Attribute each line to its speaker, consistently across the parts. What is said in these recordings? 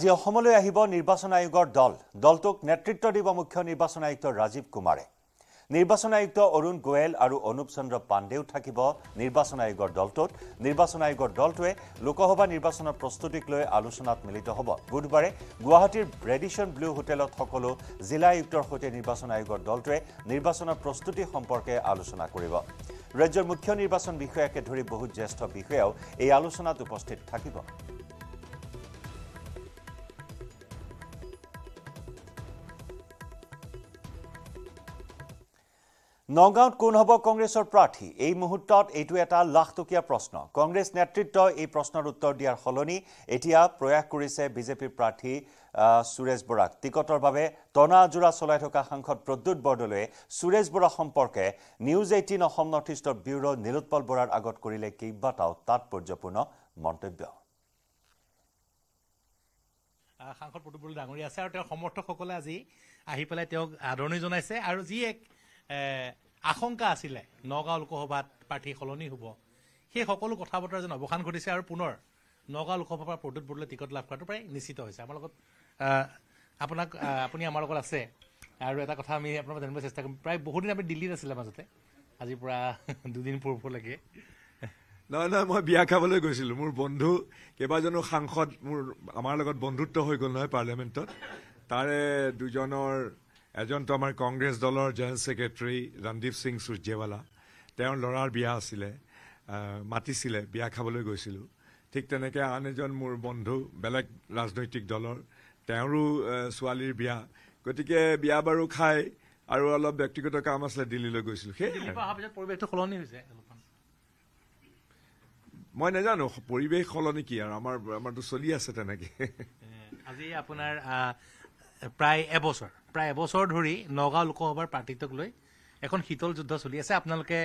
Speaker 1: আজি অসমলৈ আহিব নিৰ্বাচন আয়োগৰ দল দলটোক নেতৃত্ব দিব মুখ্য নিৰ্বাচন আয়ুক্ত ৰাজীৱ কুমাৰে নিৰ্বাচন আয়ুক্ত অৰুণ গোৱেল আৰু অনুপ চন্দ্ৰ পাণ্ডেও থাকিব নিৰ্বাচন আয়োগৰ দলটোত নিৰ্বাচন আয়োগৰ দলটোৱে লোকসভা নিৰ্বাচনৰ প্ৰস্তুতিক লৈ আলোচনাত মিলিত হ'ব বুধবাৰে গুৱাহাটীৰ ব্ৰেডিশ্যন ব্লু হোটেলত সকলো জিলা আয়ুক্তৰ সৈতে নিৰ্বাচন আয়োগৰ দলটোৱে নিৰ্বাচনৰ প্ৰস্তুতি সম্পৰ্কে আলোচনা কৰিব ৰাজ্যৰ মুখ্য নিৰ্বাচন বিষয়াকে ধৰি বহুত জ্যেষ্ঠ বিষয়াও এই আলোচনাত উপস্থিত থাকিব নগাঁৱত কোন হ'ব কংগ্ৰেছৰ প্ৰাৰ্থী এই মুহূৰ্তত এইটো এটা লাখটকীয়া প্ৰশ্ন কংগ্ৰেছ নেতৃত্বই এই প্ৰশ্নৰ উত্তৰ দিয়াৰ সলনি এতিয়া প্ৰয়াস কৰিছে বিজেপিৰ প্ৰাৰ্থী সুৰেশ বৰাক টিকটৰ বাবে টনা আজোৰা চলাই থকা সাংসদ প্ৰদ্যুৎ বৰদলৈয়ে সুৰেশ বৰা সম্পৰ্কে নিউজ এইটিন অসম নৰ্থ ইষ্টৰ ব্যুৰ' নীলোৎপল বৰাৰ আগত কৰিলে কেইবাটাও তাৎপৰ্যপূৰ্ণ মন্তব্য
Speaker 2: সাংসদ প্ৰদীপ বৰদলৈ ডাঙৰীয়া আছে আৰু তেওঁৰ সমৰ্থকসকলে আজি আহি পেলাই তেওঁক আদৰণি জনাইছে আৰু যি এক আশংকা আছিলে নগাঁও লোকসভাত প্ৰাৰ্থী সলনি হ'ব সেই সকলো কথা বতৰা যেন অৱসান ঘটিছে আৰু পুনৰ নগাঁও লোকসভাৰ প্ৰদ্যুৎ বৰদলৈ টিকট লাভ কৰাটো প্ৰায় নিশ্চিত হৈছে আমাৰ লগত আপোনাক আপুনি আমাৰ লগত আছে আৰু এটা কথা আমি আপোনাৰ জানিবলৈ চেষ্টা কৰিম প্ৰায় বহুদিন আমি দিল্লীত আছিলে মাজতে
Speaker 3: আজিৰ পৰা দুদিন পূৰ্বলৈকে নহয় নহয় মই বিয়া খাবলৈ গৈছিলোঁ মোৰ বন্ধু কেইবাজনো সাংসদ মোৰ আমাৰ লগত বন্ধুত্ব হৈ গ'ল নহয় পাৰ্লিয়ামেণ্টত তাৰে দুজনৰ এজনতো আমাৰ কংগ্ৰেছ দলৰ জইণ্ট ছেক্ৰেটেৰী ৰণদীপ সিং সূৰ্যেৱালা তেওঁৰ ল'ৰাৰ বিয়া আছিলে মাতিছিলে বিয়া খাবলৈ গৈছিলোঁ ঠিক তেনেকৈ আন এজন মোৰ বন্ধু বেলেগ ৰাজনৈতিক দলৰ তেওঁৰো ছোৱালীৰ বিয়া গতিকে বিয়া বাৰু খাই আৰু অলপ ব্যক্তিগত কাম আছিলে দিল্লীলৈ গৈছিলোঁ
Speaker 2: সেই
Speaker 3: মই নাজানো পৰিৱেশ সলনি কি আৰু আমাৰ আমাৰতো চলি আছে তেনেকৈ
Speaker 2: আজি আপোনাৰ প্ৰায় এবছৰ প্ৰায় এবছৰ ধৰি নগাঁও লোকসভাৰ প্ৰাৰ্থীটোক লৈ এখন শীতল যুদ্ধ চলি আছে আপোনালোকে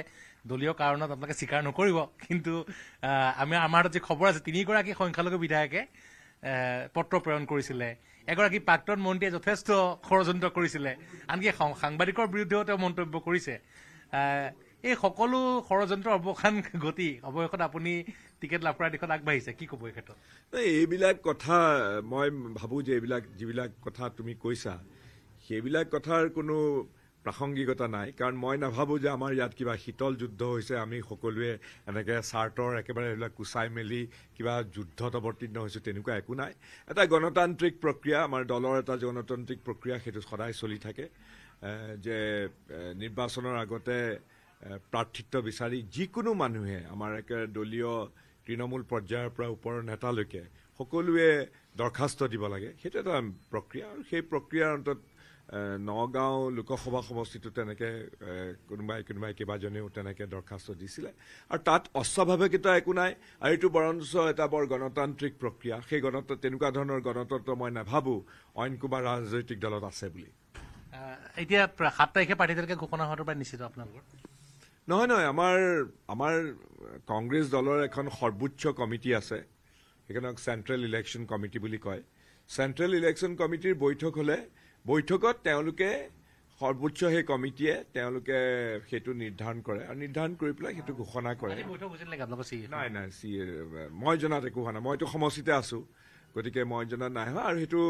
Speaker 2: দলীয় কাৰণত আপোনালোকে স্বীকাৰ নকৰিব কিন্তু আমি আমাৰ হাতত যি খবৰ আছে তিনিগৰাকী সংখ্যালঘু বিধায়কে পত্ৰ প্ৰেৰণ কৰিছিলে এগৰাকী প্ৰাক্তন মন্ত্ৰীয়ে যথেষ্ট ষড়যন্ত্ৰ কৰিছিলে আনকি সাংবাদিকৰ বিৰুদ্ধেও তেওঁ মন্তব্য কৰিছে এই সকলো ষড়যন্ত্ৰৰ অৱসান ঘটি অৱশেষত আপুনি টিকেট লাভ কৰা দেশত আগবাঢ়িছে কি ক'ব এই ক্ষেত্ৰত
Speaker 3: এইবিলাক কথা মই ভাবোঁ যে এইবিলাক যিবিলাক কথা তুমি কৈছা সেইবিলাক কথাৰ কোনো প্ৰাসংগিকতা নাই কাৰণ মই নাভাবোঁ যে আমাৰ ইয়াত কিবা শীতল যুদ্ধ হৈছে আমি সকলোৱে এনেকৈ চাৰ্টৰ একেবাৰে এইবিলাক কুচাই মেলি কিবা যুদ্ধত অৱতীৰ্ণ হৈছোঁ তেনেকুৱা একো নাই এটা গণতান্ত্ৰিক প্ৰক্ৰিয়া আমাৰ দলৰ এটা গণতান্ত্ৰিক প্ৰক্ৰিয়া সেইটো সদায় চলি থাকে যে নিৰ্বাচনৰ আগতে প্ৰাৰ্থিত্ব বিচাৰি যিকোনো মানুহে আমাৰ একে দলীয় তৃণমূল পৰ্যায়ৰ পৰা ওপৰৰ নেতালৈকে সকলোৱে দৰ্খাস্ত দিব লাগে সেইটো এটা প্ৰক্ৰিয়া আৰু সেই প্ৰক্ৰিয়াৰ অন্তত নগাঁও লোকসভা সমষ্টিটো তেনেকৈ কোনোবাই কোনোবাই কেইবাজনেও তেনেকৈ দৰ্খাস্ত দিছিলে আৰু তাত অস্বাভাৱিকতা একো নাই আৰু এইটো বৰঞ্চ এটা বৰ গণতান্ত্ৰিক প্ৰক্ৰিয়া সেই গণতন্ত্ৰ তেনেকুৱা ধৰণৰ গণতন্ত্ৰ মই নাভাবোঁ অইন কোনোবা ৰাজনৈতিক দলত আছে বুলি
Speaker 2: এতিয়া সাত তাৰিখে পাৰ্টি তালিকা ঘোষণা হোৱাটো নিশ্চিত আপোনালোকৰ
Speaker 3: নহয় নহয় আমাৰ আমাৰ কংগ্ৰেছ দলৰ এখন সৰ্বোচ্চ কমিটি আছে সেইখনক চেণ্ট্ৰেল ইলেকশ্যন কমিটি বুলি কয় চেণ্ট্ৰেল ইলেকশ্যন কমিটিৰ বৈঠক হ'লে বৈঠকত তেওঁলোকে সৰ্বোচ্চ সেই কমিটিয়ে তেওঁলোকে সেইটো নিৰ্ধাৰণ কৰে আৰু নিৰ্ধাৰণ কৰি পেলাই সেইটো ঘোষণা কৰে নাই নাই মই জনাত একো হোৱা নাই মইতো সমষ্টিতে আছোঁ গতিকে মই জনাত নাই হোৱা আৰু সেইটো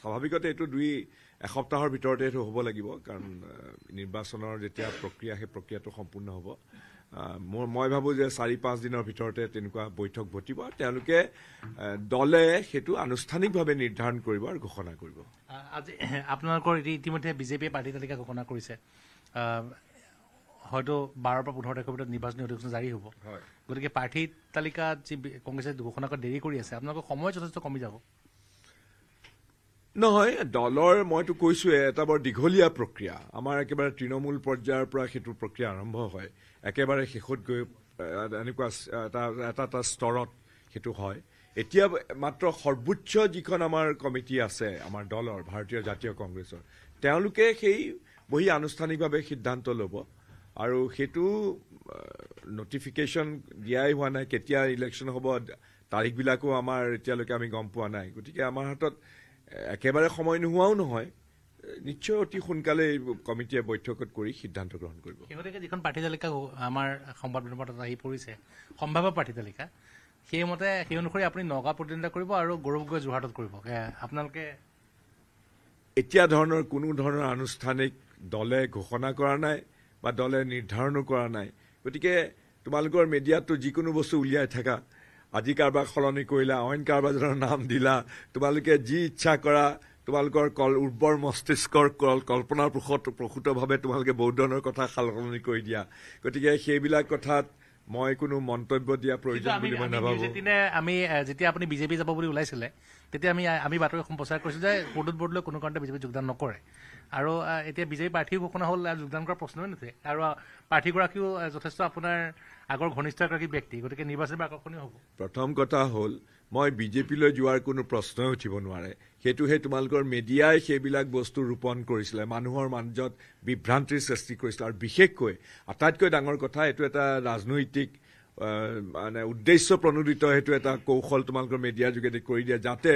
Speaker 3: স্বাভাৱিকতে এইটো দুই এসপ্তাহৰ ভিতৰতে সেইটো হ'ব লাগিব কাৰণ নিৰ্বাচনৰ যেতিয়া প্ৰক্ৰিয়া সেই প্ৰক্ৰিয়াটো সম্পূৰ্ণ হ'ব মোৰ মই ভাবোঁ যে চাৰি পাঁচদিনৰ ভিতৰতে তেনেকুৱা বৈঠক ঘটিব তেওঁলোকে দলে সেইটো আনুষ্ঠানিকভাৱে নিৰ্ধাৰণ কৰিব আৰু ঘোষণা কৰিব
Speaker 2: আজি আপোনালোকৰ ইতিমধ্যে বিজেপিয়ে প্ৰাৰ্থী তালিকা ঘোষণা কৰিছে হয়তো বাৰৰ পৰা পোন্ধৰ তাৰিখৰ ভিতৰত নিৰ্বাচনী অধিসূচনা জাৰি হ'ব গতিকে প্ৰাৰ্থী তালিকাত যি কংগ্ৰেছে ঘোষণা কৰা দেৰি কৰি আছে আপোনালোকৰ সময় যথেষ্ট কমি যাব
Speaker 3: নহয় দলৰ মইতো কৈছোৱে এটা বৰ দীঘলীয়া প্ৰক্ৰিয়া আমাৰ একেবাৰে তৃণমূল পৰ্যায়ৰ পৰা সেইটো প্ৰক্ৰিয়া আৰম্ভ হয় একেবাৰে শেষত গৈ এনেকুৱা এটা এটা স্তৰত সেইটো হয় এতিয়া মাত্ৰ সৰ্বোচ্চ যিখন আমাৰ কমিটি আছে আমাৰ দলৰ ভাৰতীয় জাতীয় কংগ্ৰেছৰ তেওঁলোকে সেই বহি আনুষ্ঠানিকভাৱে সিদ্ধান্ত ল'ব আৰু সেইটো নটিফিকেশ্যন দিয়াই হোৱা নাই কেতিয়া ইলেকশ্যন হ'ব তাৰিখবিলাকো আমাৰ এতিয়ালৈকে আমি গম পোৱা নাই গতিকে আমাৰ হাতত একেবাৰে সময় নোহোৱাও নহয় নিশ্চয় অতি সোনকালে কমিটিয়ে বৈঠকত কৰি সিদ্ধান্ত গ্ৰহণ কৰিব
Speaker 2: শেহতীয়াকৈ যিখন প্ৰাৰ্থী তালিকা আমাৰ সংবাদ বিভাগত আহি পৰিছে সম্ভাৱ্য প্ৰাৰ্থী তালিকা সেইমতে সেই অনুসৰি আপুনি নগাঁও প্ৰতিদ্বন্দ্বিতা কৰিব আৰু গৌৰৱ গৈ যোৰহাটত কৰিব আপোনালোকে
Speaker 3: এতিয়া ধৰণৰ কোনো ধৰণৰ আনুষ্ঠানিক দলে ঘোষণা কৰা নাই বা দলে নিৰ্ধাৰণো কৰা নাই গতিকে তোমালোকৰ মিডিয়াতটো যিকোনো বস্তু উলিয়াই থাকা আজি কাৰোবাক সলনি কৰিলা অইন কাৰোবাজনৰ নাম দিলা তোমালোকে যি ইচ্ছা কৰা তোমালোকৰ কল উৰ্বৰ মস্তিষ্কৰ কল কল্পনাৰ পোষত প্ৰসূতভাৱে তোমালোকে বহুত ধৰণৰ কথা সাল সলনি কৰি দিয়া গতিকে সেইবিলাক কথাত মই কোনো মন্তব্য দিয়া প্ৰয়োজন বুলি মই নাভাবোঁ
Speaker 2: আমি যেতিয়া আপুনি বিজেপি যাব বুলি ওলাইছিলে তেতিয়া আমি আমি বাতৰি সম্প্ৰচাৰ কৰিছিলোঁ যে কোনো কাৰণতে বিজেপি যোগদান নকৰে আৰু এতিয়া বিজেপি প্ৰাৰ্থীও ঘোষণা হ'ল যোগদান কৰা প্ৰশ্নই নুঠে আৰু প্ৰাৰ্থীগৰাকীও যথেষ্ট আপোনাৰ আগৰ ঘনিষ্ঠ এগৰাকী ব্যক্তি গতিকে নিৰ্বাচনী আকৰ্ষণীয় হ'ব
Speaker 3: প্ৰথম কথা হ'ল মই বিজেপিলৈ যোৱাৰ কোনো প্ৰশ্নই উঠিব নোৱাৰে সেইটোহে তোমালোকৰ মিডিয়াই সেইবিলাক বস্তু ৰোপণ কৰিছিলে মানুহৰ মাজত বিভ্ৰান্তিৰ সৃষ্টি কৰিছিলে আৰু বিশেষকৈ আটাইতকৈ ডাঙৰ কথা এইটো এটা ৰাজনৈতিক মানে উদ্দেশ্য প্ৰণোদিত সেইটো এটা কৌশল তোমালোকৰ মেডিয়াৰ যোগেদি কৰি দিয়া যাতে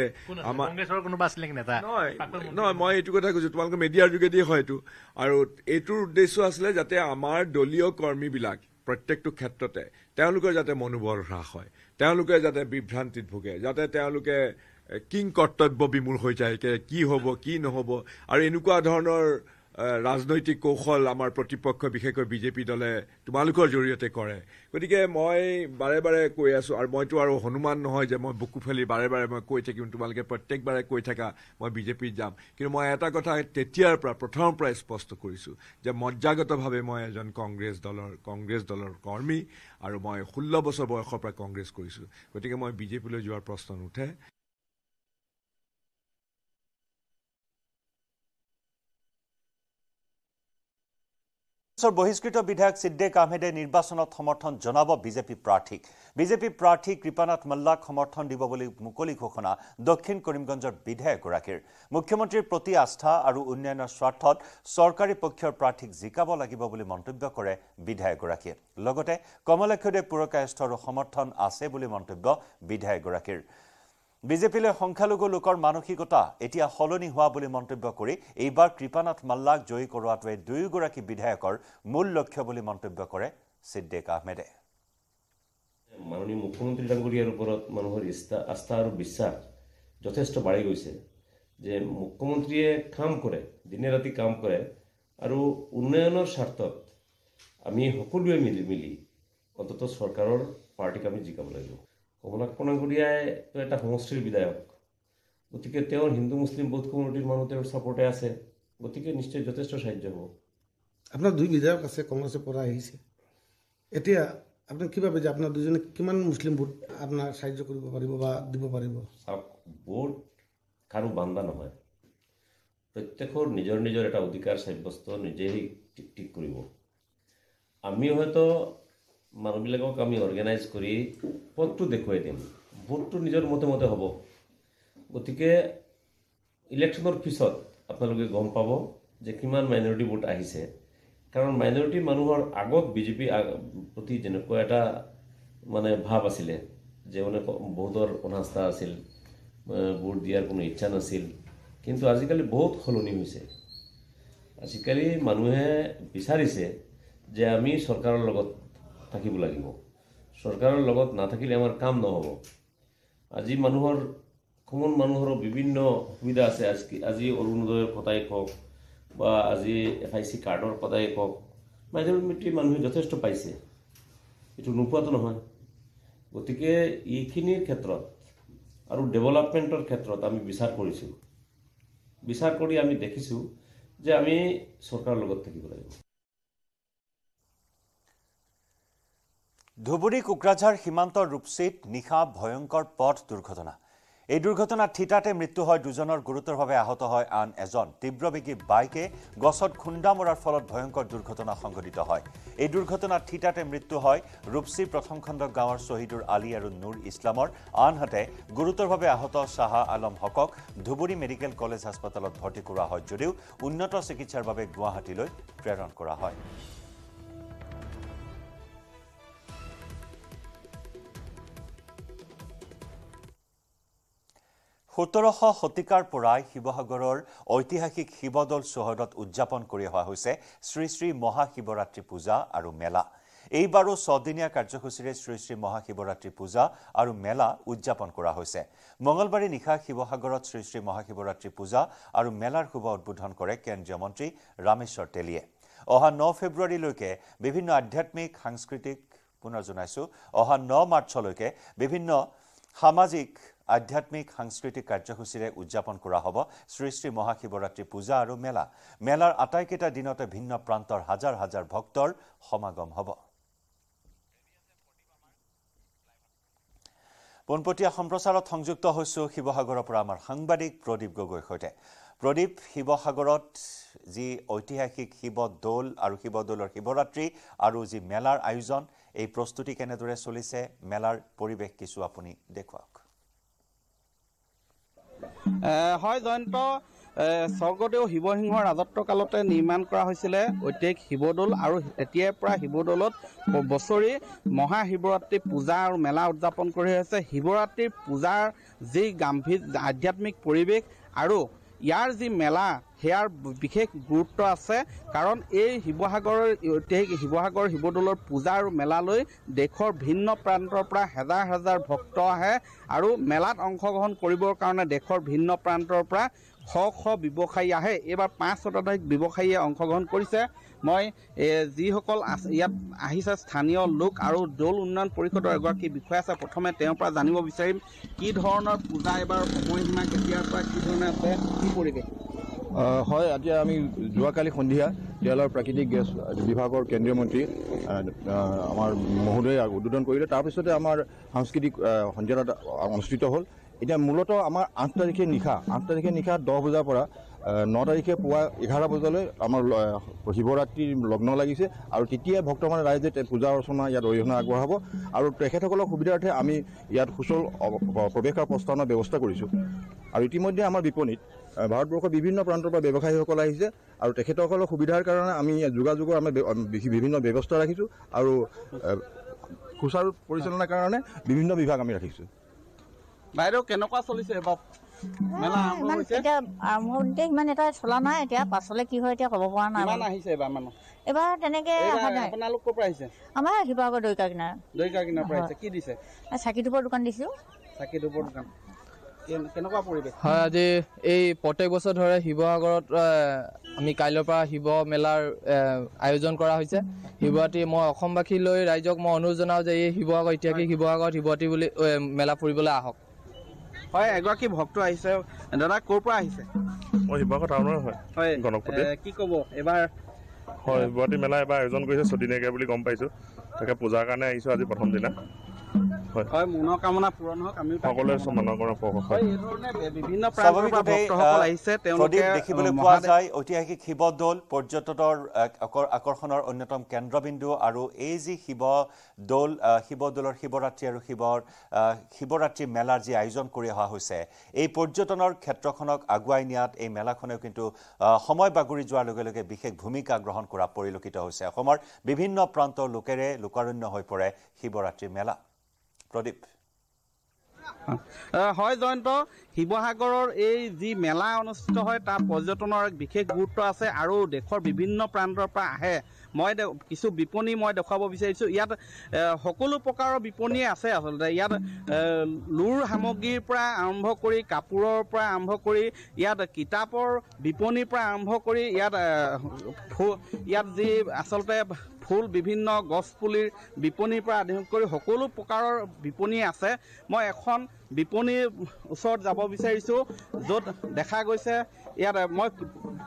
Speaker 3: নহয় মই এইটো কথা কৈছোঁ তোমালোকৰ মিডিয়াৰ যোগেদি এইটো আৰু এইটোৰ উদ্দেশ্য আছিলে যাতে আমাৰ দলীয় কৰ্মীবিলাক প্ৰত্যেকটো ক্ষেত্ৰতে তেওঁলোকৰ যাতে মনোবল হ্ৰাস হয় তেওঁলোকে যাতে বিভ্ৰান্তিত ভোগে যাতে তেওঁলোকে কিং কৰ্তব্য বিমূৰ হৈ যায় কি হ'ব কি নহ'ব আৰু এনেকুৱা ধৰণৰ ৰাজনৈতিক কৌশল আমাৰ প্ৰতিপক্ষ বিশেষকৈ বিজেপি দলে তোমালোকৰ জৰিয়তে কৰে গতিকে মই বাৰে বাৰে কৈ আছোঁ আৰু মইতো আৰু হনুমান নহয় যে মই বুকু ফেলি বাৰে বাৰে মই কৈ থাকিম তোমালোকে প্ৰত্যেকবাৰে কৈ থাকা মই বিজেপিত যাম কিন্তু মই এটা কথা তেতিয়াৰ পৰা প্ৰথমৰ পৰাই স্পষ্ট কৰিছোঁ যে মৰ্যাদাগতভাৱে মই এজন কংগ্ৰেছ দলৰ কংগ্ৰেছ দলৰ কৰ্মী আৰু মই ষোল্ল বছৰ বয়সৰ পৰা কংগ্ৰেছ কৰিছোঁ গতিকে মই বিজেপিলৈ যোৱাৰ প্ৰশ্ন নুঠে
Speaker 1: পিছৰ বহিষ্কৃত বিধায়ক সিদ্দেক আহমেদে নিৰ্বাচনত সমৰ্থন জনাব বিজেপি প্ৰাৰ্থীক বিজেপি প্ৰাৰ্থী কৃপানাথ মল্লাক সমৰ্থন দিব বুলি মুকলি ঘোষণা দক্ষিণ কৰিমগঞ্জৰ বিধায়কগৰাকীৰ মুখ্যমন্ত্ৰীৰ প্ৰতি আস্থা আৰু উন্নয়নৰ স্বাৰ্থত চৰকাৰী পক্ষৰ প্ৰাৰ্থীক জিকাব লাগিব বুলি মন্তব্য কৰে বিধায়কগৰাকীয়ে লগতে কমলক্ষদেৱ পুৰকায়স্থৰো সমৰ্থন আছে বুলি মন্তব্য বিধায়কগৰাকীৰ বিজেপিলে সংখ্যালঘু লোকৰ মানসিকতা এতিয়া সলনি হোৱা বুলি মন্তব্য কৰি এইবাৰ কৃপানাথ মাল্লাক জয়ী কৰোৱাটোৱে দুয়োগৰাকী বিধায়কৰ মূল লক্ষ্য বুলি মন্তব্য কৰে ছিদ্দিক আহমেদে মাননীয় মুখ্যমন্ত্ৰী ডাঙৰীয়াৰ ওপৰত মানুহৰ ইচ্ছা আস্থা আৰু বিশ্বাস
Speaker 4: যথেষ্ট বাঢ়ি গৈছে যে মুখ্যমন্ত্ৰীয়ে কাম কৰে দিনে ৰাতি কাম কৰে আৰু উন্নয়নৰ স্বাৰ্থত আমি সকলোৱে মিলি মিলি অন্তত চৰকাৰৰ পাৰ্টিক আমি জিকাব লাগিব কমলা কৰ্ণ ঘৰীয়াইতো এটা সমষ্টিৰ বিধায়ক গতিকে তেওঁৰ হিন্দু মুছলিম বৌদ্ধ কমিউনিটিৰ মানুহ তেওঁৰ ছাপৰ্টে আছে গতিকে নিশ্চয় যথেষ্ট সাহায্য
Speaker 5: হ'ব আপোনাৰ দুই বিধায়ক আছে কংগ্ৰেছৰ পৰা আহিছে এতিয়া আপুনি কি ভাবে যে আপোনাৰ দুজনে কিমান মুছলিম ভোট আপোনাৰ সাহাৰ্য কৰিব পাৰিব বা দিব পাৰিব
Speaker 4: চাওক ভোট কাৰো বান্ধা নহয় প্ৰত্যেকৰ নিজৰ নিজৰ এটা অধিকাৰ সাব্যস্ত নিজেই ঠিক ঠিক কৰিব আমি হয়তো মানুহবিলাকক আমি অৰ্গেনাইজ কৰি পথটো দেখুৱাই দিম ভোটটো নিজৰ মতে মতে হ'ব গতিকে ইলেকশ্যনৰ পিছত আপোনালোকে গম পাব যে কিমান মাইনৰিটি ভোট আহিছে কাৰণ মাইনৰিটি মানুহৰ আগত বিজেপি প্ৰতি যেনেকুৱা এটা মানে ভাৱ আছিলে যে মানে বহুতৰ অনাস্থা আছিল ভোট দিয়াৰ কোনো ইচ্ছা নাছিল কিন্তু আজিকালি বহুত সলনি হৈছে আজিকালি মানুহে বিচাৰিছে যে আমি চৰকাৰৰ লগত থাকিব লাগিব চৰকাৰৰ লগত নাথাকিলে আমাৰ কাম নহ'ব আজি মানুহৰ কমন মানুহৰো বিভিন্ন সুবিধা আছে আজকি আজি অৰুণোদয়ৰ কথাই কওক বা আজি এফ আই চি কাৰ্ডৰ কথাই কওক মাইনৰিটি মানুহে যথেষ্ট পাইছে এইটো নোপোৱাটো নহয় গতিকে এইখিনিৰ ক্ষেত্ৰত আৰু ডেভেলপমেণ্টৰ ক্ষেত্ৰত আমি বিচাৰ কৰিছোঁ বিচাৰ কৰি আমি দেখিছোঁ যে আমি
Speaker 1: চৰকাৰৰ লগত থাকিব লাগিব ধুবুৰী কোকৰাঝাৰ সীমান্ত ৰূপসীত নিশা ভয়ংকৰ পথ দুৰ্ঘটনা এই দুৰ্ঘটনাত থিতাতে মৃত্যু হয় দুজনৰ গুৰুতৰভাৱে আহত হয় আন এজন তীব্ৰবেগী বাইকে গছত খুন্দা মৰাৰ ফলত ভয়ংকৰ দুৰ্ঘটনা সংঘটিত হয় এই দুৰ্ঘটনাত থিতাতে মৃত্যু হয় ৰূপসী প্ৰথম খণ্ড গাঁৱৰ শহীদুৰ আলী আৰু নুৰ ইছলামৰ আনহাতে গুৰুতৰভাৱে আহত শ্বাহ আলম হকক ধুবুৰী মেডিকেল কলেজ হাসপাতালত ভৰ্তি কৰা হয় যদিও উন্নত চিকিৎসাৰ বাবে গুৱাহাটীলৈ প্ৰেৰণ কৰা হয় সোতৰশ শতিকাৰ পৰাই শিৱসাগৰৰ ঐতিহাসিক শিৱদৌল চহৰত উদযাপন কৰি অহা হৈছে শ্ৰী শ্ৰী মহাশিৱৰাত্ৰি পূজা আৰু মেলা এইবাৰো ছদিনীয়া কাৰ্যসূচীৰে শ্ৰী শ্ৰী মহাশিৱৰাত্ৰি পূজা আৰু মেলা উদযাপন কৰা হৈছে মঙলবাৰে নিশা শিৱসাগৰত শ্ৰী শ্ৰী মহাশিৱৰাত্ৰি পূজা আৰু মেলাৰ শুভ উদ্বোধন কৰে কেন্দ্ৰীয় মন্ত্ৰী ৰামেশ্বৰ তেলীয়ে অহা ন ফেব্ৰুৱাৰীলৈকে বিভিন্ন আধ্যাত্মিক সাংস্কৃতিক পুনৰ জনাইছোঁ অহা ন মাৰ্চলৈকে বিভিন্ন সামাজিক আধ্যাত্মিক সাংস্কৃতিক কাৰ্যসূচীৰে উদযাপন কৰা হ'ব শ্ৰী শ্ৰী মহাশিৱৰাত্ৰি পূজা আৰু মেলা মেলাৰ আটাইকেইটা দিনতে ভিন্ন প্ৰান্তৰ হাজাৰ হাজাৰ ভক্তৰ সমাগম হ'ব পোনপটীয়া সম্প্ৰচাৰত সংযুক্ত হৈছোঁ শিৱসাগৰৰ পৰা আমাৰ সাংবাদিক প্ৰদীপ গগৈৰ সৈতে প্ৰদীপ শিৱসাগৰত যি ঐতিহাসিক শিৱদৌল আৰু শিৱদৌলৰ শিৱৰাত্ৰি আৰু যি মেলাৰ আয়োজন এই প্ৰস্তুতি কেনেদৰে চলিছে মেলাৰ পৰিৱেশ কিছু আপুনি দেখুৱাওক
Speaker 5: হয় জয়ন্ত স্বৰ্গদেউ শিৱসিংহ কালতে নিৰ্মাণ কৰা হৈছিলে ঐতিহাসিক শিৱদৌল আৰু এতিয়াৰ পৰা শিৱদৌলত বছৰি মহা শিৱৰাত্ৰি পূজা আৰু মেলা উদযাপন কৰি আছে শিৱৰাত্ৰিৰ পূজাৰ যি গাম্ভীৰ আধ্যাত্মিক পৰিৱেশ আৰু ইয়াৰ যি মেলা সেয়াৰ বিশেষ গুৰুত্ব আছে কাৰণ এই ঐতিহাসিক শিৱসাগৰ শিৱদৌলৰ পূজা আৰু মেলালৈ দেশৰ ভিন্ন প্ৰান্তৰ পৰা হেজাৰ হেজাৰ ভক্ত আহে আৰু মেলাত অংশগ্ৰহণ কৰিবৰ কাৰণে দেশৰ ভিন্ন প্ৰান্তৰ পৰা শ শ ব্যৱসায়ী আহে এইবাৰ পাঁচ শতাধিক ব্যৱসায়ীয়ে অংশগ্ৰহণ কৰিছে মই যিসকল ইয়াত আহিছে স্থানীয় লোক আৰু দৌল উন্নয়ন পৰিষদৰ এগৰাকী বিষয়া আছে প্ৰথমে তেওঁৰ পৰা জানিব বিচাৰিম কি ধৰণৰ পূজা এইবাৰ সময়সীমা কেতিয়াৰ কি ধৰণে আছে কি পৰিৱেশ
Speaker 6: হয় এতিয়া আমি যোৱাকালি সন্ধিয়া কেৰালাৰ প্ৰাকৃতিক গেছ বিভাগৰ কেন্দ্ৰীয় মন্ত্ৰী আমাৰ মহোদয়ে উদ্বোধন কৰিলে তাৰপিছতে আমাৰ সাংস্কৃতিক সন্ধিয়াত অনুষ্ঠিত হ'ল এতিয়া মূলতঃ আমাৰ আঠ তাৰিখে নিশা আঠ তাৰিখে নিশা দহ বজাৰ পৰা ন তাৰিখে পুৱা এঘাৰ বজালৈ আমাৰ শিৱৰাত্ৰি লগ্ন লাগিছে আৰু তেতিয়াই ভক্তমানে ৰাইজে পূজা অৰ্চনা ইয়াত অৰিহণা আগবঢ়াব আৰু তেখেতসকলৰ সুবিধাৰ্থে আমি ইয়াত সুচল প্ৰৱেশ আৰু প্ৰস্থানৰ ব্যৱস্থা কৰিছোঁ আৰু ইতিমধ্যে আমাৰ বিপণীত ভাৰতবৰ্ষৰ বিভিন্ন প্ৰান্তৰ পৰা ব্যৱসায়ীসকল আহিছে আৰু তেখেতসকলৰ সুবিধাৰ কাৰণে আমি যোগাযোগৰ আমি বিভিন্ন ব্যৱস্থা ৰাখিছোঁ আৰু সুচাৰু পৰিচালনাৰ কাৰণে বিভিন্ন বিভাগ আমি ৰাখিছোঁ
Speaker 5: বাইদেউ কেনেকুৱা চলিছে
Speaker 6: আজি
Speaker 5: এই প্ৰত্যেক বছৰ ধৰে শিৱসাগৰত আমি কাইলৈৰ পৰা শিৱ মেলাৰ আয়োজন কৰা হৈছে শিৱৰাতি মই অসমবাসী লৈ ৰাইজক মই অনুৰোধ জনাওঁ যে এই শিৱসাগৰ ইতিহাসিক শিৱসাগৰত শিৱৰাতি বুলি মেলা ফুৰিবলৈ আহক হয় এগৰাকী ভক্ত আহিছে দাদা ক'ৰ পৰা আহিছে অঁ শিৱসাগৰ টাউনৰ হয় গণপতি কি ক'ব এইবাৰ হয় শিৱৰাত্ৰি মেলা এবাৰ আয়োজন কৰিছে ছদিনীয়াকৈ বুলি গম পাইছোঁ তাকে পূজাৰ কাৰণে আহিছোঁ আজি প্ৰথম দিনা
Speaker 1: দেখিবলৈ পোৱা যায় ঐতিহাসিক শিৱদৌল পৰ্যটনৰ আকৰ্ষণৰ অন্যতম কেন্দ্ৰবিন্দু আৰু এই যি শিৱদৌল শিৱদৌলৰ শিৱৰাত্ৰি আৰু শিৱৰ শিৱৰাত্ৰি মেলাৰ যি আয়োজন কৰি অহা হৈছে এই পৰ্যটনৰ ক্ষেত্ৰখনক আগুৱাই নিয়াত এই মেলাখনেও কিন্তু সময় বাগৰি যোৱাৰ লগে লগে বিশেষ ভূমিকা গ্ৰহণ কৰা পৰিলক্ষিত হৈছে অসমৰ বিভিন্ন প্ৰান্তৰ লোকেৰে লোকাৰণ্য হৈ পৰে শিৱৰাত্ৰি মেলা প্ৰদীপ
Speaker 5: হয় জয়ন্ত শিৱসাগৰৰ এই যি মেলা অনুষ্ঠিত হয় তাত পৰ্যটনৰ এক বিশেষ গুৰুত্ব আছে আৰু দেশৰ বিভিন্ন প্ৰান্তৰ পৰা আহে মই কিছু বিপণী মই দেখুৱাব বিচাৰিছোঁ ইয়াত সকলো প্ৰকাৰৰ বিপণীয়ে আছে আচলতে ইয়াত লোৰ সামগ্ৰীৰ পৰা আৰম্ভ কৰি কাপোৰৰ পৰা আৰম্ভ কৰি ইয়াত কিতাপৰ বিপণীৰ পৰা আৰম্ভ কৰি ইয়াত ইয়াত যি আচলতে ফুল বিভিন্ন গছ পুলিৰ বিপণীৰ পৰা আদি কৰি সকলো প্ৰকাৰৰ বিপণী আছে মই এখন বিপণীৰ ওচৰত যাব বিচাৰিছোঁ য'ত দেখা গৈছে ইয়াত মই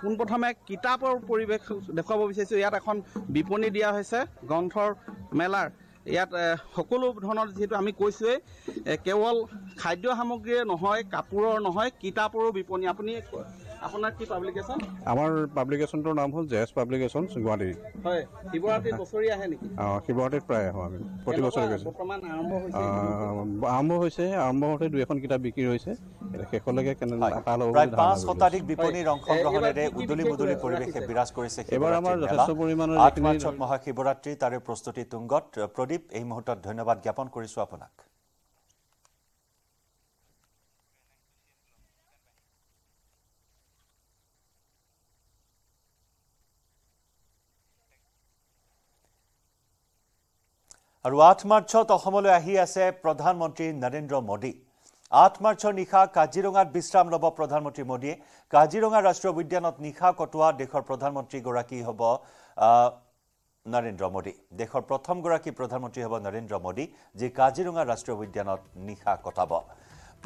Speaker 5: পোনপ্ৰথমে কিতাপৰ পৰিৱেশ দেখুৱাব বিচাৰিছোঁ ইয়াত এখন বিপণী দিয়া হৈছে গ্ৰন্থৰ মেলাৰ ইয়াত সকলো ধৰণৰ যিহেতু আমি কৈছোঁৱেই কেৱল খাদ্য সামগ্ৰীয়ে নহয় কাপোৰৰ নহয় কিতাপৰো বিপণী আপুনি আপোনাৰ কি পাব্লিকেশ্যন আমাৰ এইবাৰ আমাৰ যথেষ্ট
Speaker 1: তাৰে প্ৰদীপ এই মুহূৰ্তত ধন্যবাদ জ্ঞাপন কৰিছোঁ আপোনাক আৰু আঠ মাৰ্চত অসমলৈ আহি আছে প্ৰধানমন্ত্ৰী নৰেন্দ্ৰ মোদী আঠ মাৰ্চৰ নিশা কাজিৰঙাত বিশ্ৰাম ল'ব প্ৰধানমন্ত্ৰী মোদীয়ে কাজিৰঙা ৰাষ্ট্ৰীয় উদ্যানত নিশা কটোৱা দেশৰ প্ৰধানমন্ত্ৰীগৰাকী হ'ব নৰেন্দ্ৰ মোদী দেশৰ প্ৰথমগৰাকী প্ৰধানমন্ত্ৰী হ'ব নৰেন্দ্ৰ মোদী যি কাজিৰঙা ৰাষ্ট্ৰীয় উদ্যানত নিশা কটাব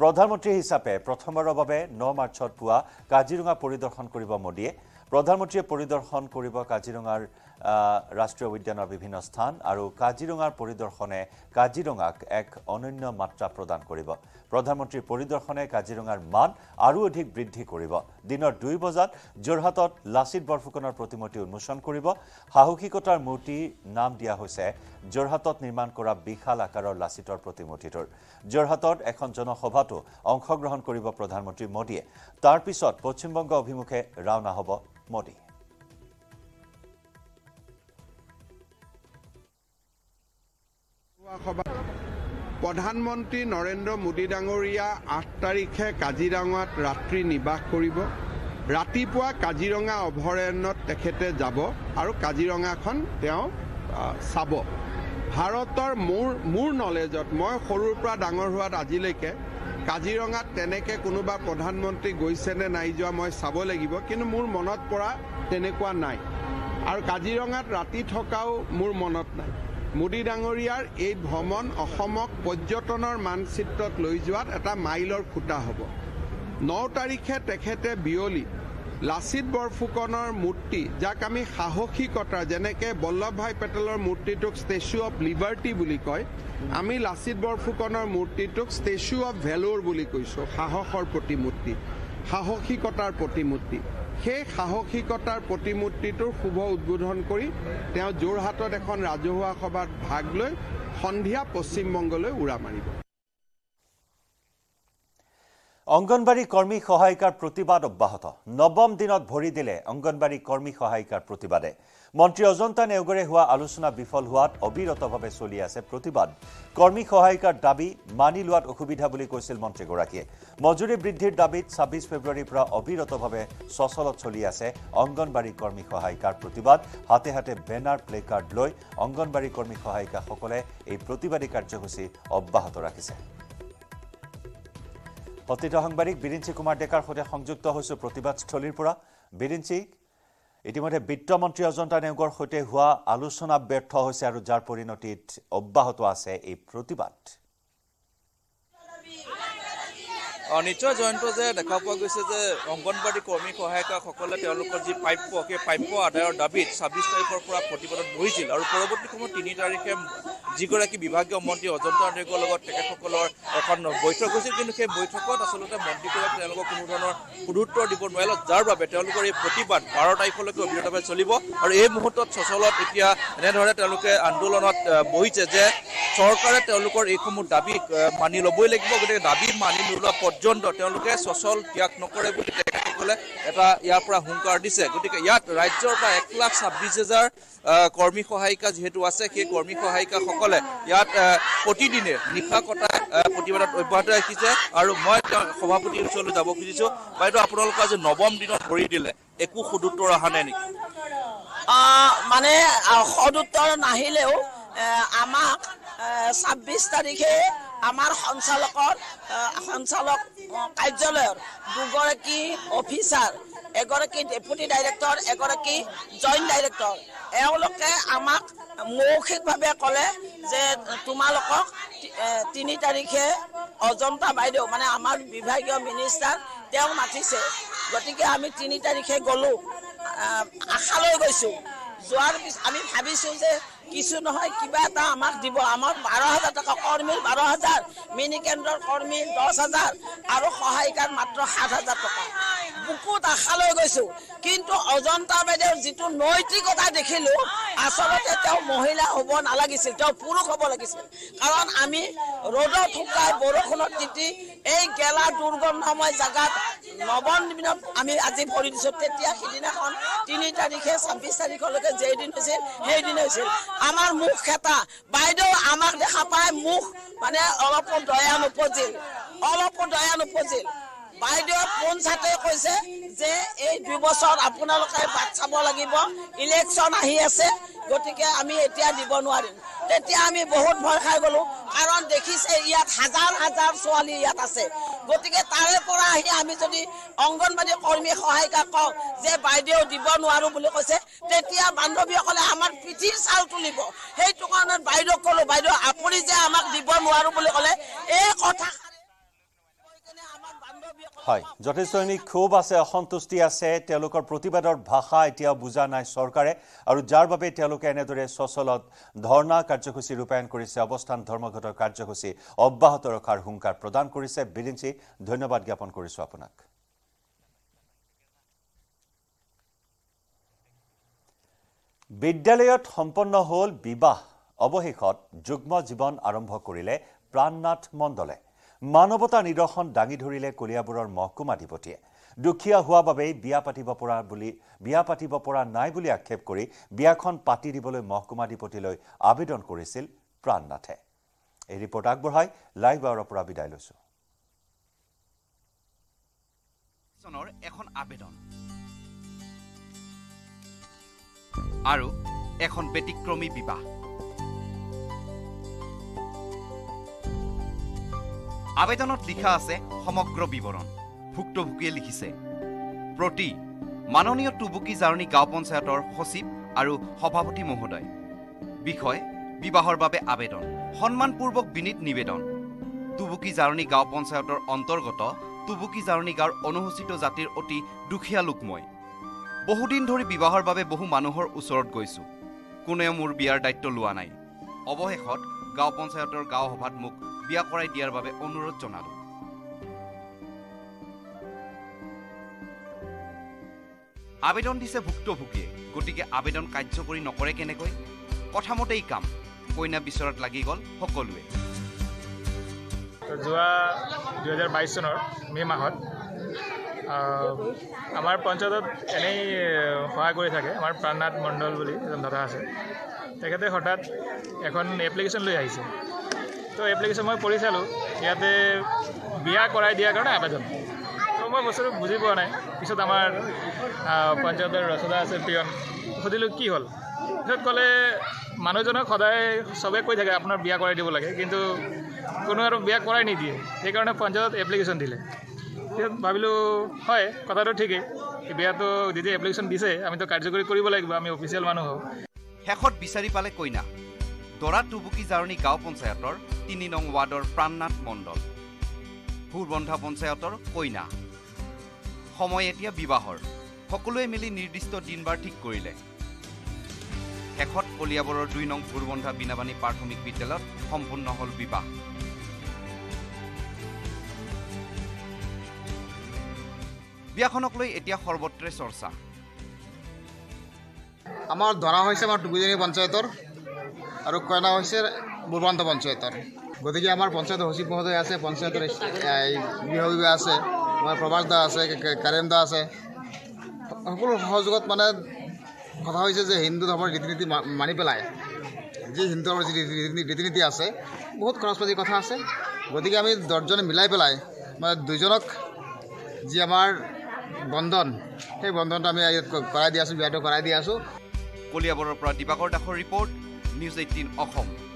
Speaker 1: প্ৰধানমন্ত্ৰী হিচাপে প্ৰথমবাৰৰ বাবে ন মাৰ্চত পুৱা কাজিৰঙা পৰিদৰ্শন কৰিব মোদীয়ে প্ৰধানমন্ত্ৰীয়ে পৰিদৰ্শন কৰিব কাজিৰঙাৰ ৰাষ্ট্ৰীয় উদ্যানৰ বিভিন্ন স্থান আৰু কাজিৰঙাৰ পৰিদৰ্শনে কাজিৰঙাক এক অনন্য মাত্ৰা প্ৰদান কৰিব প্ৰধানমন্ত্ৰীৰ পৰিদৰ্শনে কাজিৰঙাৰ মান আৰু অধিক বৃদ্ধি কৰিব দিনৰ দুই বজাত যোৰহাটত লাচিত বৰফুকনৰ প্ৰতিমূৰ্তি উন্মোচন কৰিব সাহসিকতাৰ মূৰ্তি নাম দিয়া হৈছে যোৰহাটত নিৰ্মাণ কৰা বিশাল আকাৰৰ লাচিতৰ প্ৰতিমূৰ্তিটোৰ যোৰহাটত এখন জনসভাতো অংশগ্ৰহণ কৰিব প্ৰধানমন্ত্ৰী মোদীয়ে তাৰ পিছত পশ্চিমবংগ অভিমুখে ৰাওনা হ'ব মোদী
Speaker 6: প্ৰধানমন্ত্ৰী নৰেন্দ্ৰ মোদী ডাঙৰীয়া আঠ তাৰিখে কাজিৰঙাত ৰাত্ৰি নিবাস কৰিব ৰাতিপুৱা কাজিৰঙা অভয়াৰণ্যত তেখেতে যাব আৰু কাজিৰঙাখন তেওঁ চাব ভাৰতৰ মোৰ মোৰ নলেজত মই সৰুৰ পৰা ডাঙৰ হোৱাত আজিলৈকে কাজিৰঙাত তেনেকৈ কোনোবা প্ৰধানমন্ত্ৰী গৈছে নে নাই যোৱা মই চাব লাগিব কিন্তু মোৰ মনত পৰা তেনেকুৱা নাই আৰু কাজিৰঙাত ৰাতি থকাও মোৰ মনত নাই মোদী ডাঙৰীয়াৰ এই ভ্ৰমণ অসমক পৰ্যটনৰ মানচিত্ৰত লৈ যোৱাত এটা মাইলৰ খুটা হ'ব ন তাৰিখে তেখেতে বিয়লি লাচিত বৰফুকনৰ মূৰ্তি যাক আমি সাহসিকতা যেনেকৈ ভাই পেটেলৰ মূৰ্তিটোক ষ্টেচু অৱ লিবাৰ্টি বুলি কয় আমি লাচিত বৰফুকনৰ মূৰ্তিটোক ষ্টেচু অৱ ভেলোৰ বুলি কৈছোঁ সাহসৰ প্ৰতিমূৰ্তি সাহসিকতাৰ প্ৰতিমূৰ্তি সেই সাহসিকতাৰ প্ৰতিমূৰ্তিটোৰ শুভ উদ্বোধন কৰি তেওঁ যোৰহাটত এখন ৰাজহুৱা সভাত ভাগ লৈ সন্ধিয়া পশ্চিমবংগলৈ উৰা মাৰিব অংগনবাড়ী কৰ্মী
Speaker 1: সহায়িকাৰ প্ৰতিবাদ অব্যাহত নৱম দিনত ভৰি দিলে অংগনবাড়ী কৰ্মী সহায়িকাৰ প্ৰতিবাদে মন্ত্ৰী অজন্তা নেওগৰে হোৱা আলোচনা বিফল হোৱাত অবিৰতভাৱে চলি আছে প্ৰতিবাদ কৰ্মী সহায়িকাৰ দাবী মানি লোৱাত অসুবিধা বুলি কৈছিল মন্ত্ৰীগৰাকীয়ে মজুৰি বৃদ্ধিৰ দাবীত ছাব্বিছ ফেব্ৰুৱাৰীৰ পৰা অবিৰতভাৱে সচলত চলি আছে অংগনবাড়ী কৰ্মী সহায়িকাৰ প্ৰতিবাদ হাতে হাতে বেনাৰ প্লে কাৰ্ড লৈ অংগনবাড়ী কৰ্মী সহায়িকাসকলে এই প্ৰতিবাদী কাৰ্যসূচী অব্যাহত ৰাখিছে কথিত সাংবাদিক বিৰিঞ্চি কুমাৰ ডেকাৰ সৈতে সংযুক্ত হৈছোঁ প্ৰতিবাদস্থলীৰ পৰা বিৰিঞ্চি ইতিমধ্যে বিত্তমন্ত্ৰী অজন্তা নেওগৰ সৈতে হোৱা আলোচনা ব্যৰ্থ হৈছে আৰু যাৰ পৰিণতিত অব্যাহত আছে এই প্ৰতিবাদ
Speaker 7: নিশ্চয় জয়ন্ত যে দেখা পোৱা গৈছে যে অংগনবাদী কৰ্মী সহায়িকাসকলে তেওঁলোকৰ যি প্ৰাপ্য সেই প্ৰাপ্য আদায়ৰ দাবীত ছাব্বিছ তাৰিখৰ পৰা প্ৰতিবাদত বহিছিল আৰু পৰৱৰ্তী সময়ত তিনি তাৰিখে যিগৰাকী বিভাগীয় মন্ত্ৰী অজন্তা আদেগৰ লগত তেখেতসকলৰ এখন বৈঠক হৈছিল কিন্তু সেই বৈঠকত আচলতে মন্ত্ৰীগৰাকীয়ে তেওঁলোকক কোনো ধৰণৰ সুদোত্তৰ দিব নোৱাৰিলে যাৰ বাবে তেওঁলোকৰ এই প্ৰতিবাদ বাৰ তাৰিখলৈকে অবিৰতভাৱে চলিব আৰু এই মুহূৰ্তত চচলত এতিয়া এনেধৰণে তেওঁলোকে আন্দোলনত বহিছে যে চৰকাৰে তেওঁলোকৰ এইসমূহ দাবী মানি ল'বই লাগিব গতিকে দাবী মানি নোলোৱা পদ মাপদণ্ড সচল ত্যাগ নকৰে এটা ইয়াৰ পৰা দিছে গতিকে ইয়াত ৰাজ্যৰ পৰা এক লাখ ছাব্বিছ হেজাৰ কৰ্মী সহায়িকা যিহেতু আছে সেই কৰ্মী সহায়িকাসকলে ইয়াত প্ৰতিদিনে নিশা কটা প্ৰতিবাদত অব্যাহত ৰাখিছে আৰু মই তেওঁ সভাপতিৰ ওচৰলৈ যাব খুজিছোঁ বাইদেউ আপোনালোকে আজি নৱম দিনত ভৰি দিলে একো সদুত্তৰ অহা নাই নেকি
Speaker 8: মানে সদুত্তৰ নাহিলেও আমাক ছাব্বিছ তাৰিখে আমাৰ সঞ্চালকৰ সঞ্চালক কাৰ্যালয়ৰ দুগৰাকী অফিচাৰ এগৰাকী ডেপুটি ডাইৰেক্টৰ এগৰাকী জইণ্ট ডাইৰেক্টৰ এওঁলোকে আমাক মৌখিকভাৱে ক'লে যে তোমালোকক তিনি তাৰিখে অজন্তা বাইদেউ মানে আমাৰ বিভাগীয় মিনিষ্টাৰ তেওঁ মাতিছে গতিকে আমি তিনি তাৰিখে গ'লোঁ আশালৈ গৈছোঁ যোৱাৰ পিছত আমি ভাবিছোঁ যে কিছু নহয় কিবা এটা আমাক দিব আমাক বাৰ হাজাৰ টকা কৰ্মীৰ বাৰ হাজাৰ মিনি কেন্দ্ৰৰ কৰ্মীৰ দহ হাজাৰ আৰু সহায়িকাৰ মাত্ৰ সাত হাজাৰ টকা বুকুত আশা লৈ গৈছো কিন্তু অজন্তা বাইদেউ যিটো নৈতিকতা দেখিলো আচলতে তেওঁ মহিলা হ'ব নালাগিছিল তেওঁ পুৰুষ হ'ব লাগিছিল কাৰণ আমি ৰ'দত শুকাই বৰষুণত তিতি এই গেলা দুৰ্গন্ধময় জেগাত নৱম দিনত আমি আজি ভৰি দিছোঁ তেতিয়া সিদিনাখন তিনি তাৰিখে ছাব্বিছ তাৰিখলৈকে যেইদিন হৈছিল সেইদিন হৈছিল আমাৰ মুখ খেতা বাইদেউ আমাক দেখা পাই মুখ মানে অলপো দয়া নুপজিল অলপো দয়া নুপজিল বাইদেউ কোন ছাত্ৰে কৈছে যে এই দুবছৰত আপোনালোকে বাট চাব লাগিব ইলেকশ্যন আহি আছে গতিকে আমি এতিয়া দিব নোৱাৰিম তেতিয়া আমি বহুত ভয় খাই গলোঁ কাৰণ দেখিছে ইয়াত হাজাৰ হাজাৰ ছোৱালী ইয়াত আছে গতিকে তাৰে পৰা আহি আমি যদি অংগনবাদী কৰ্মী সহায়িকা কওঁ যে বাইদেউ দিব নোৱাৰোঁ বুলি কৈছে তেতিয়া বান্ধৱীসকলে আমাৰ পিঠিৰ চাউল তুলিব সেইটো কাৰণে বাইদেউক ক'লোঁ বাইদেউ আপুনি যে আমাক দিব নোৱাৰোঁ বুলি ক'লে এই কথা
Speaker 1: হয় যথেষ্টখিনি ক্ষোভ আছে অসন্তুষ্টি আছে তেওঁলোকৰ প্ৰতিবাদৰ ভাষা এতিয়াও বুজা নাই চৰকাৰে আৰু যাৰ বাবে তেওঁলোকে এনেদৰে চচলত ধৰ্ণা কাৰ্যসূচী ৰূপায়ণ কৰিছে অৱস্থান ধৰ্মঘট কাৰ্যসূচী অব্যাহত ৰখাৰ হুংকাৰ প্ৰদান কৰিছে বিৰিঞ্চি ধন্যবাদ জ্ঞাপন কৰিছোঁ আপোনাক বিদ্যালয়ত সম্পন্ন হ'ল বিবাহ অৱশেষত যুগ্ম জীৱন আৰম্ভ কৰিলে প্ৰাণনাথ মণ্ডলে মানৱতা নিদৰ্শন দাঙি ধৰিলে কলিয়াবোৰৰ মহকুমাধিপতিয়ে দুখীয়া হোৱা বাবেই বিয়া পাতিব পৰা বুলি বিয়া পাতিব পৰা নাই বুলি আক্ষেপ কৰি বিয়াখন পাতি দিবলৈ মহকুমাধিপতিলৈ আবেদন কৰিছিল প্ৰাণনাথে এই ৰিপৰ্ট আগবঢ়াই লাইভ আৱাৰৰ পৰা বিদায় লৈছো
Speaker 7: আৰু এখন ব্যতিক্ৰমী বিবাহ আবেদনত লিখা আছে সমগ্ৰ বিৱৰণ ভুক্তভোগীয়ে লিখিছে প্ৰতি মাননীয় টুবুকী জাৰণী গাঁও পঞ্চায়তৰ সচিব আৰু সভাপতি মহোদয় বিষয় বিবাহৰ বাবে আবেদন সন্মানপূৰ্বক বিনীত নিবেদন টুবুকী জাৰণী গাঁও পঞ্চায়তৰ অন্তৰ্গত টুবুকী জাৰণী গাঁৱৰ অনুসূচিত জাতিৰ অতি দুখীয়া লোক মই বহুদিন ধৰি বিবাহৰ বাবে বহু মানুহৰ ওচৰত গৈছোঁ কোনেও মোৰ বিয়াৰ দায়িত্ব লোৱা নাই অৱশেষত গাঁও পঞ্চায়তৰ গাঁও সভাত মোক বিয়া কৰাই দিয়াৰ বাবে অনুৰোধ জনালো আবেদন দিছে ভুক্তভোগীয়ে গতিকে আবেদন কাৰ্যকৰী নকৰে কেনেকৈ কথামতেই কাম কইনা বিচৰাত লাগি গ'ল সকলোৱে
Speaker 5: যোৱা দুহেজাৰ বাইছ চনৰ মে' মাহত আমাৰ পঞ্চায়তত এনেই সহায় কৰি থাকে আমাৰ প্ৰাণনাথ মণ্ডল বুলি এজন দাদা আছে তেখেতে হঠাৎ এখন এপ্লিকেশ্যন লৈ আহিছে তো এপ্লিকেশ্যন মই পঢ়ি চালোঁ ইয়াতে বিয়া কৰাই দিয়াৰ কাৰণে আবেদন তো মই বস্তুটো বুজি পোৱা নাই পিছত আমাৰ পঞ্চায়তৰ ৰচদা আছে পিয়ন সুধিলোঁ কি হ'ল পিছত ক'লে মানুহজনক সদায় চবে কৈ থাকে আপোনাৰ বিয়া কৰাই দিব লাগে কিন্তু কোনো আৰু বিয়া কৰাই নিদিয়ে সেইকাৰণে পঞ্চায়তত এপ্লিকেশ্যন দিলে পিছত ভাবিলোঁ হয় কথাটো ঠিকেই বিয়াটো যেতিয়া এপ্লিকেশ্যন দিছে আমিতো কাৰ্যকৰী কৰিব লাগিব আমি অফিচিয়েল
Speaker 7: মানুহ হওঁ শেষত বিচাৰি পালে কইনা দৰা টুবুকী জাৰণী গাঁও পঞ্চায়তৰ তিনি নং ৱাৰ্ডৰ প্ৰাণনাথ মণ্ডল ভূৰবন্ধা পঞ্চায়তৰ কইনা সময় এতিয়া বিবাহৰ সকলোৱে মিলি নিৰ্দিষ্ট দিন বাৰ ঠিক কৰিলে শেষত কলিয়াবৰৰ দুই নং ভূৰবন্ধা বীণাবাণী প্ৰাথমিক বিদ্যালয়ত সম্পূৰ্ণ হ'ল বিবাহ বিয়াখনক লৈ এতিয়া সৰ্বত্ৰে চৰ্চা আমাৰ
Speaker 5: ধৰা হৈছে আমাৰ টুকুজনী পঞ্চায়তৰ আৰ কয়না হৈছে বুৰবান্ত পঞ্চায়তৰ গতিকে আমাৰ পঞ্চায়েত সচিব মহোদয় আছে পঞ্চায়েতের গৃহ আছে আমার প্রভাস দা আছে কারেন দা আছে সকলো সহযোগত মানে কথা হৈছে যে হিন্দু ধৰ্মৰ ৰীতি নীতি মানি পেলাই যি হিন্দু ধৰ্মৰ যি ৰীতি নীতি আছে বহুত খৰচ পাতি কথা আছে গতিকে আমি দশজনে মিলাই পেলাই মানে দুজনক যি আমাৰ বন্ধন সেই বন্ধনটো আমি কৰাই দিয়ে আছো বিয়াটো দি আছোঁ
Speaker 7: আছো পৰা দীপাকৰ দাসৰ ৰিপৰ্ট নিউজ এইটিন অসম